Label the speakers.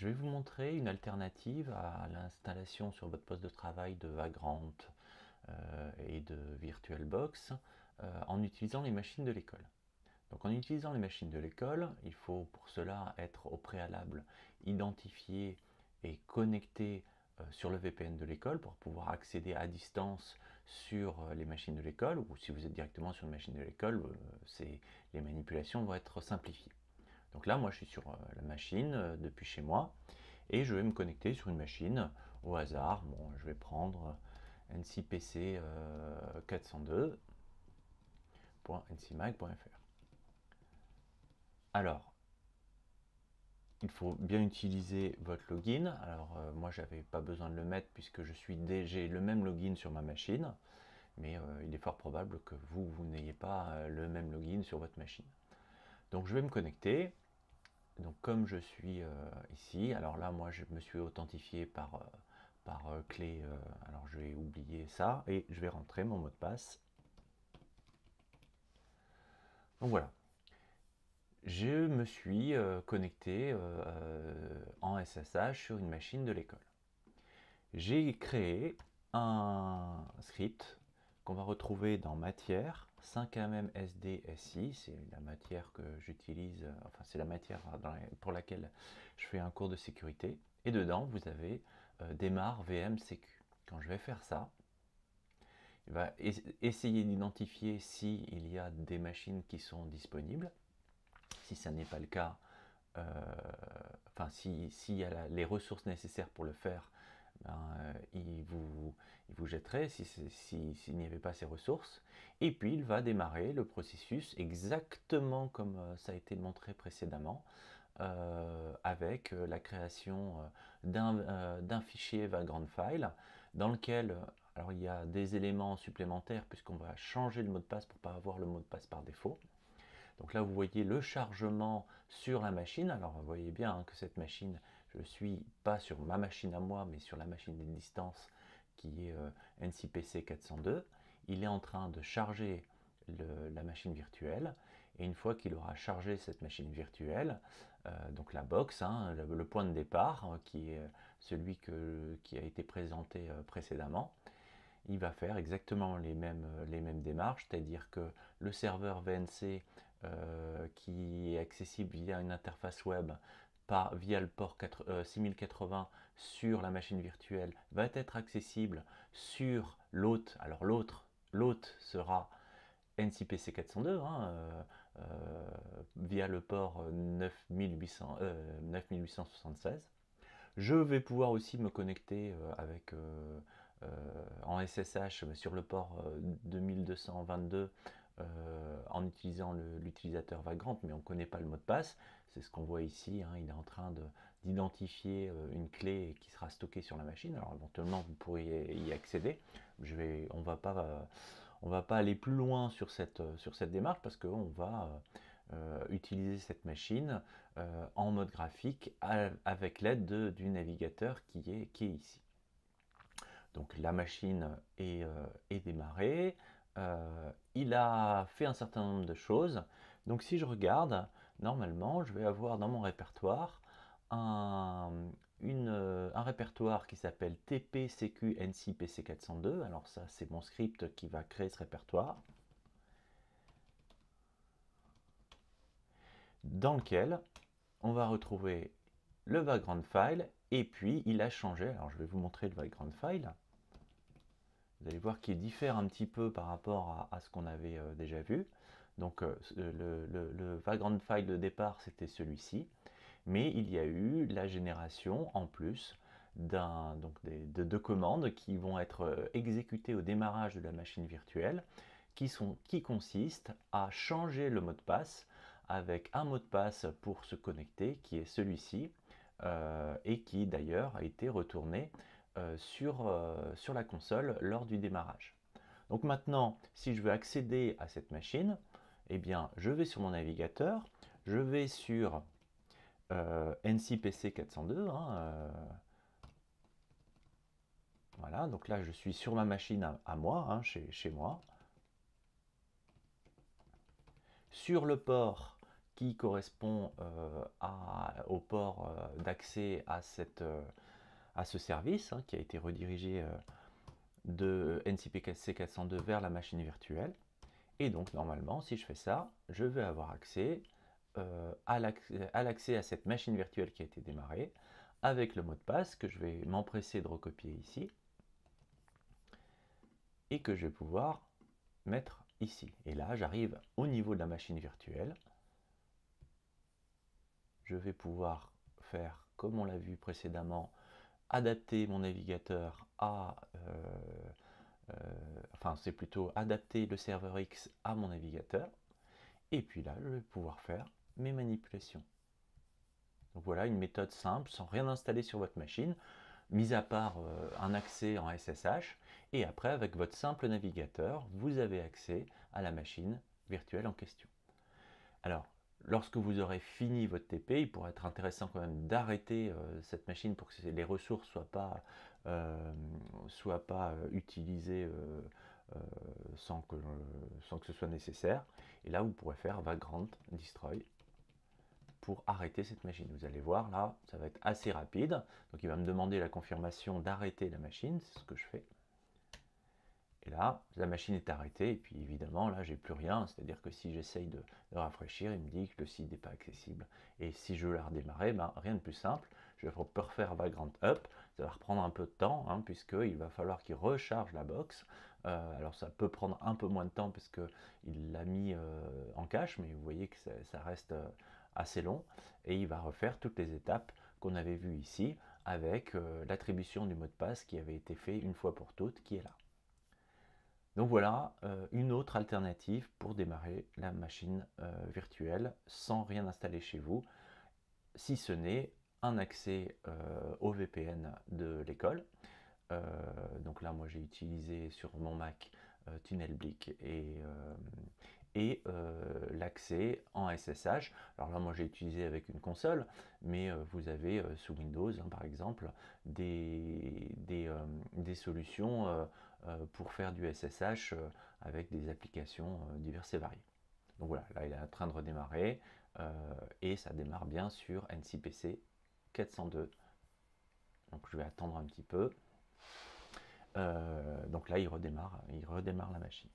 Speaker 1: Je vais vous montrer une alternative à l'installation sur votre poste de travail de Vagrant euh, et de VirtualBox euh, en utilisant les machines de l'école. Donc en utilisant les machines de l'école, il faut pour cela être au préalable identifié et connecté euh, sur le VPN de l'école pour pouvoir accéder à distance sur les machines de l'école ou si vous êtes directement sur une machine de l'école, les manipulations vont être simplifiées. Donc là, moi, je suis sur euh, la machine euh, depuis chez moi et je vais me connecter sur une machine au hasard. je vais prendre euh, ncpc 402.ncmac.fr. Alors, il faut bien utiliser votre login. Alors moi j'avais pas besoin de le mettre puisque je suis j'ai le même login sur ma machine, mais il est fort probable que vous, vous n'ayez pas le même login sur votre machine. Donc je vais me connecter. Donc comme je suis euh, ici, alors là moi je me suis authentifié par, euh, euh, clé, alors je vais oublier ça et je vais rentrer mon mot de passe. Donc voilà. Je me suis connecté en SSH sur une machine de l'école. J'ai créé un script qu'on va retrouver dans matière 5mm SDSI, c'est la matière que j'utilise, euh, enfin c'est la matière pour laquelle je fais un cours de sécurité. Et dedans, vous avez euh, démarre VM Quand je vais faire ça, il va essayer d'identifier s'il y a des machines qui sont disponibles. Si ça n'est pas le cas, euh, enfin s'il y a les ressources nécessaires pour le faire, Hein, euh, il, vous, jetterait s'il si, n'y avait pas ces ressources. Et puis il va démarrer le processus exactement comme euh, ça a été montré précédemment, euh, avec la création d'un fichier vagrant file dans lequel alors il y a des éléments supplémentaires puisqu'on va changer le mot de passe pour pas avoir le mot de passe par défaut. Donc là, vous voyez le chargement sur la machine. Alors, vous voyez bien hein, que cette machine, je suis pas sur ma machine à moi, mais sur la machine de distance qui est euh, NCPC 402. Il est en train de charger la machine virtuelle. Et une fois qu'il aura chargé cette machine virtuelle, euh, donc la box, hein, le, point de départ, hein, qui est euh, celui qui a été présenté précédemment, il va faire exactement les mêmes, démarches, c'est-à-dire que le serveur VNC qui est accessible via une interface web via le port 6080 euh, sur la machine virtuelle va être accessible sur l'hôte. Alors l'autre, l'hôte sera NCPC 402 hein, euh, euh, via le port 9800, 9876. Je vais pouvoir aussi me connecter avec en SSH sur le port 2222 euh, en utilisant l'utilisateur Vagrant, mais on ne connaît pas le mot de passe. C'est ce qu'on voit ici, hein. il est en train d'identifier euh, une clé qui sera stockée sur la machine. Alors éventuellement, vous pourriez y accéder. on ne va pas aller plus loin sur cette, démarche parce qu'on va euh, utiliser cette machine en mode graphique avec l'aide du navigateur qui est, ici. Donc la machine est démarrée, euh, il a fait un certain nombre de choses. Donc si je regarde, normalement, je vais avoir dans mon répertoire un, euh, répertoire qui s'appelle TPCQNCPC402. Alors ça, c'est mon script qui va créer ce répertoire. Dans lequel on va retrouver le background file et puis il a changé. Alors je vais vous montrer le background file. Vous allez voir qu'il diffère un petit peu par rapport à, ce qu'on avait euh, déjà vu. Donc euh, euh, le, Vagrant File de départ, c'était celui-ci. Mais il y a eu la génération en plus de deux commandes qui vont être exécutées au démarrage de la machine virtuelle, qui, consistent à changer le mot de passe avec un mot de passe pour se connecter, qui est celui-ci, et qui d'ailleurs a été retourné euh, sur, euh, sur la console lors du démarrage. Donc maintenant, si je veux accéder à cette machine, eh bien, je vais sur mon navigateur, je vais sur euh, NCPC 402. Hein, voilà, donc là, je suis sur ma machine à, moi, hein, chez, chez, moi. Sur le port qui correspond à, au port d'accès à cette à ce service hein, qui a été redirigé euh, de de NCPC 402 vers la machine virtuelle. Et donc normalement, si je fais ça, je vais avoir accès euh, à l'accès à cette machine virtuelle qui a été démarrée avec le mot de passe que je vais m'empresser de recopier ici et que je vais pouvoir mettre ici. Et là, j'arrive au niveau de la machine virtuelle. Je vais pouvoir faire, comme on l'a vu précédemment, adapter mon navigateur à... Euh, euh, enfin, c'est plutôt adapter le serveur X à mon navigateur. Et puis là, je vais pouvoir faire mes manipulations. Donc voilà, une méthode simple, sans rien installer sur votre machine, mis à part euh, un accès en SSH. Et après, avec votre simple navigateur, vous avez accès à la machine virtuelle en question. Alors, Lorsque vous aurez fini votre TP, il pourrait être intéressant quand même d'arrêter euh, cette machine pour que les ressources ne soient pas, euh, pas euh, utilisées sans, que, sans que ce soit nécessaire. Et là, vous pourrez faire vagrant destroy pour arrêter cette machine. Vous allez voir, là, ça va être assez rapide. Donc, il va me demander la confirmation d'arrêter la machine, c'est ce que je fais. Et là, la machine est arrêtée, et puis évidemment, là, j'ai plus rien. C'est-à-dire que si j'essaye de, rafraîchir, il me dit que le site n'est pas accessible. Et si je veux la redémarrer, ben, rien de plus simple. Je vais refaire Vagrant Up. Ça va reprendre un peu de temps, hein, puisqu'il va falloir qu'il recharge la box. Euh, alors, ça peut prendre un peu moins de temps, puisqu'il l'a mis euh, en cache, mais vous voyez que ça, reste euh, assez long. Et il va refaire toutes les étapes qu'on avait vues ici, avec l'attribution du mot de passe qui avait été fait une fois pour toutes, qui est là. Donc voilà euh, une autre alternative pour démarrer la machine euh, virtuelle sans rien installer chez vous, si ce n'est un accès euh, au VPN de l'école. donc là, moi j'ai utilisé sur mon Mac TunnelBlick et, et l'accès en SSH. Alors là, moi j'ai utilisé avec une console, mais vous avez sous Windows hein, par exemple des solutions euh, pour faire du SSH euh, avec des applications euh, diverses et variées. Donc voilà, là il est en train de redémarrer et ça démarre bien sur NCPC 402. Donc je vais attendre un petit peu. donc là, il redémarre, il redémarre la machine.